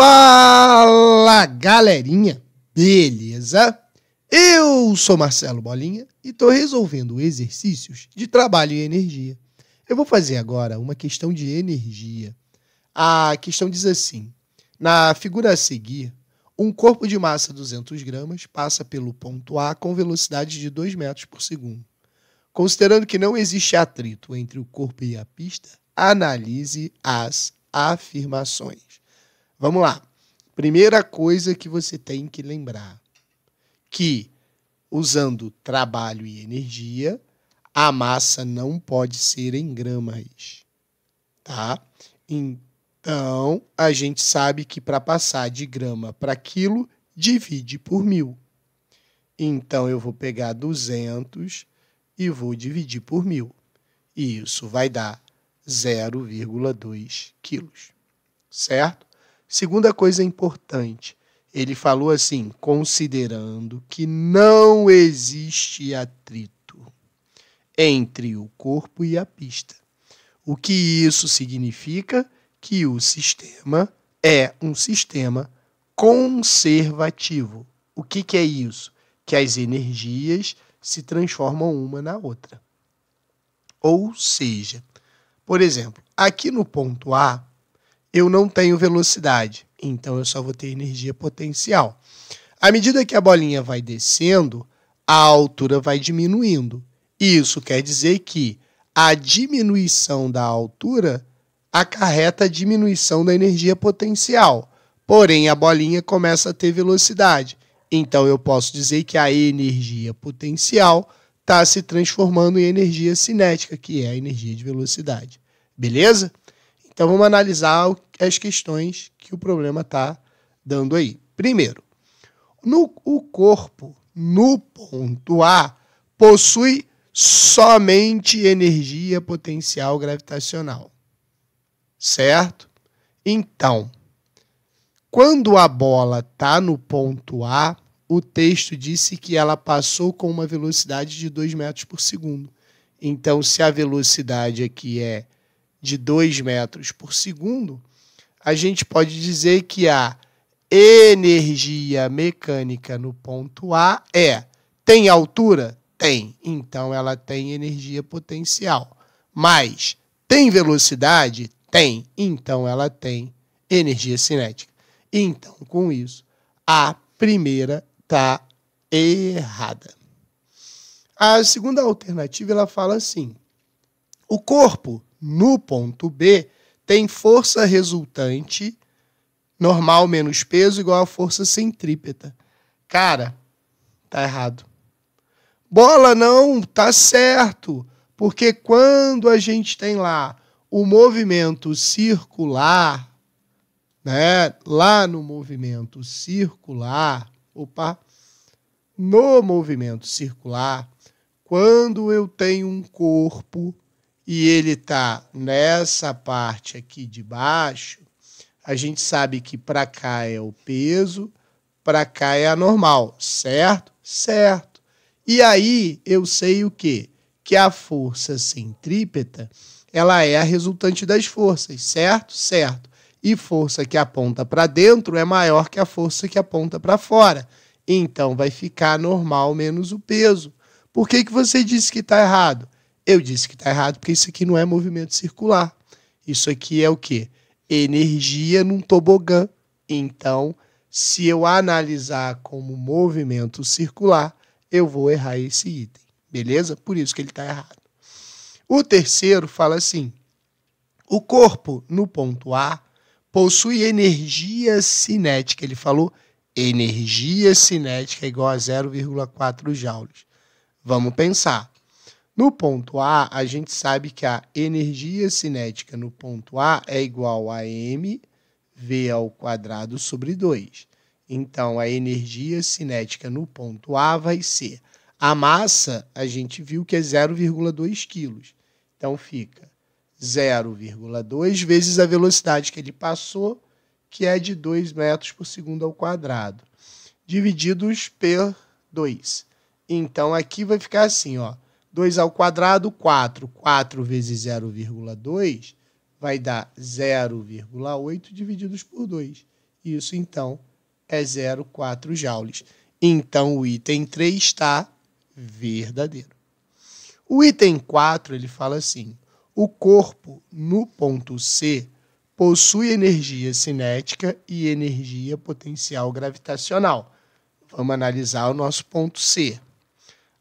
Fala galerinha, beleza? Eu sou Marcelo Bolinha e estou resolvendo exercícios de trabalho e energia. Eu vou fazer agora uma questão de energia. A questão diz assim: na figura a seguir, um corpo de massa 200 gramas passa pelo ponto A com velocidade de 2 metros por segundo. Considerando que não existe atrito entre o corpo e a pista, analise as afirmações. Vamos lá. Primeira coisa que você tem que lembrar: que usando trabalho e energia, a massa não pode ser em gramas. Tá? Então, a gente sabe que para passar de grama para quilo, divide por mil. Então, eu vou pegar 200 e vou dividir por mil. E isso vai dar 0,2 quilos, certo? Segunda coisa importante, ele falou assim: considerando que não existe atrito entre o corpo e a pista. O que isso significa? Que o sistema é um sistema conservativo. O que, que é isso? Que as energias se transformam uma na outra. Ou seja, por exemplo, aqui no ponto A, eu não tenho velocidade, então eu só vou ter energia potencial. À medida que a bolinha vai descendo, a altura vai diminuindo. Isso quer dizer que a diminuição da altura acarreta a diminuição da energia potencial. Porém, a bolinha começa a ter velocidade. Então, eu posso dizer que a energia potencial está se transformando em energia cinética, que é a energia de velocidade. Beleza? Então vamos analisar as questões que o problema está dando aí. Primeiro, no, o corpo, no ponto A, possui somente energia potencial gravitacional. Certo? Então, quando a bola está no ponto A, o texto disse que ela passou com uma velocidade de 2 metros por segundo. Então, se a velocidade aqui é de 2 metros por segundo, a gente pode dizer que a energia mecânica no ponto A é tem altura? Tem. Então ela tem energia potencial. Mas tem velocidade? Tem. Então ela tem energia cinética. Então, com isso, a primeira está errada. A segunda alternativa ela fala assim: o corpo no ponto B tem força resultante normal menos peso igual a força centrípeta. Cara, tá errado. Bola não, tá certo, porque quando a gente tem lá o movimento circular, né? Lá no movimento circular, opa, no movimento circular, quando eu tenho um corpo e ele está nessa parte aqui de baixo, a gente sabe que para cá é o peso, para cá é a normal, certo? Certo. E aí eu sei o quê? Que a força centrípeta, ela é a resultante das forças, certo? Certo. E força que aponta para dentro é maior que a força que aponta para fora. Então vai ficar normal menos o peso. Por que, que você disse que está errado? Eu disse que está errado porque isso aqui não é movimento circular. Isso aqui é o quê? Energia num tobogã. Então, se eu analisar como movimento circular, eu vou errar esse item. Beleza? Por isso que ele está errado. O terceiro fala assim: o corpo no ponto A possui energia cinética. Ele falou energia cinética é igual a 0,4 joules. Vamos pensar. No ponto A, a gente sabe que a energia cinética no ponto A é igual a mv ao quadrado sobre 2. Então, a energia cinética no ponto A vai ser. A massa, a gente viu que é 0,2 kg. Então, fica 0,2 vezes a velocidade que ele passou, que é de 2 metros por segundo ao quadrado, divididos por 2. Então, aqui vai ficar assim, ó. 2 ao quadrado, 4. 4 vezes 0,2 vai dar 0,8 divididos por 2. Isso, então, é 0,4 joules. Então, o item 3 está verdadeiro. O item 4, ele fala assim, o corpo no ponto C possui energia cinética e energia potencial gravitacional. Vamos analisar o nosso ponto C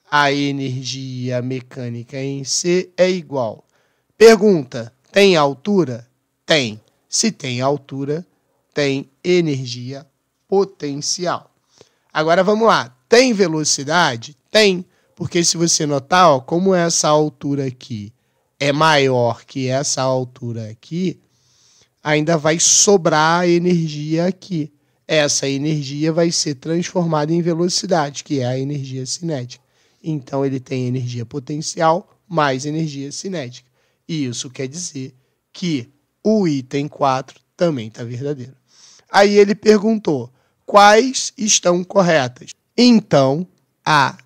a energia mecânica em si é igual. Pergunta: tem altura? Tem. Se tem altura, tem energia potencial. Agora vamos lá. Tem velocidade? Tem. Porque se você notar, ó, como essa altura aqui é maior que essa altura aqui, ainda vai sobrar energia aqui. Essa energia vai ser transformada em velocidade, que é a energia cinética. Então ele tem energia potencial mais energia cinética. E isso quer dizer que o item 4 também está verdadeiro. Aí ele perguntou: quais estão corretas? Então, a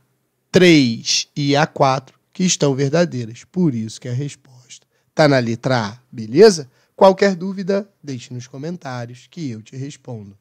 3 e a 4 que estão verdadeiras. Por isso que a resposta está na letra A, beleza? Qualquer dúvida, deixe nos comentários que eu te respondo.